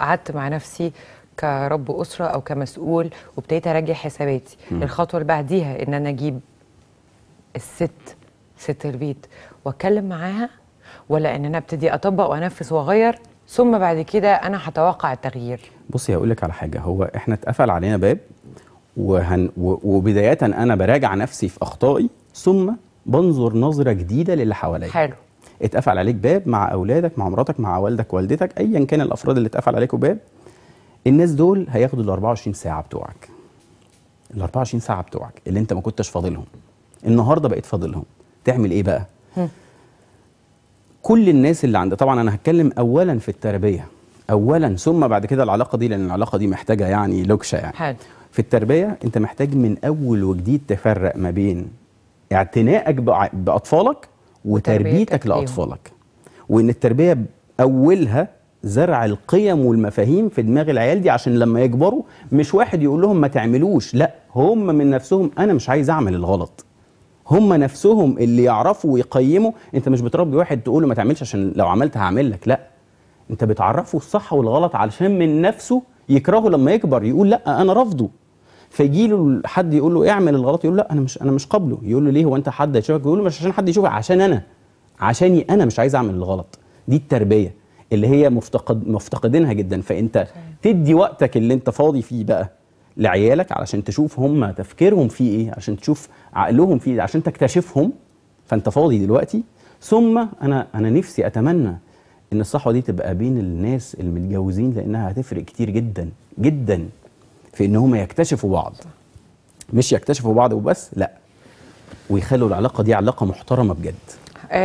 قعدت مع نفسي كرب اسره او كمسؤول وابتديت اراجع حساباتي م. الخطوه اللي بعديها ان انا اجيب الست ست البيت واتكلم معاها ولا ان انا ابتدي اطبق وانفذ واغير ثم بعد كده انا هتوقع التغيير بصي هقول لك على حاجه هو احنا اتقفل علينا باب وهن وبدايه انا براجع نفسي في اخطائي ثم بنظر نظره جديده للي حواليا حلو اتقفل عليك باب مع اولادك مع مراتك مع والدك والدتك ايا كان الافراد اللي اتقفل عليكم باب الناس دول هياخدوا ال 24 ساعه بتوعك ال 24 ساعه بتوعك اللي انت ما كنتش فاضلهم النهارده بقيت فاضلهم تعمل ايه بقى كل الناس اللي عند طبعا انا هتكلم اولا في التربيه اولا ثم بعد كده العلاقه دي لان العلاقه دي محتاجه يعني لوكشه يعني حد. في التربيه انت محتاج من اول وجديد تفرق ما بين اعتنائك باطفالك وتربيتك لاطفالك وان التربيه اولها زرع القيم والمفاهيم في دماغ العيال دي عشان لما يكبروا مش واحد يقول لهم ما تعملوش لا هم من نفسهم انا مش عايز اعمل الغلط هم نفسهم اللي يعرفوا ويقيموا انت مش بتربي واحد تقول له ما تعملش عشان لو عملت هعمل لك لا انت بتعرفه الصح والغلط علشان من نفسه يكرهه لما يكبر يقول لا انا رافضه فيجي له حد يقول له اعمل الغلط يقول له لا انا مش انا مش قابله يقول له ليه هو انت حد هيشوفك يقول له مش عشان حد يشوفك عشان انا عشاني انا مش عايز اعمل الغلط دي التربيه اللي هي مفتقد مفتقدينها جدا فانت تدي وقتك اللي انت فاضي فيه بقى لعيالك علشان تشوف هم تفكيرهم في ايه عشان تشوف عقلهم في ايه عشان تكتشفهم فانت فاضي دلوقتي ثم انا انا نفسي اتمنى ان الصحوه دي تبقى بين الناس المتجوزين لانها هتفرق كتير جدا جدا في ان هم يكتشفوا بعض مش يكتشفوا بعض وبس لا ويخلوا العلاقه دي علاقه محترمه بجد